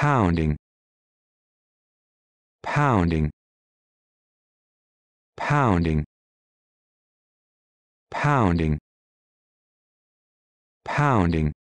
pounding pounding pounding pounding pounding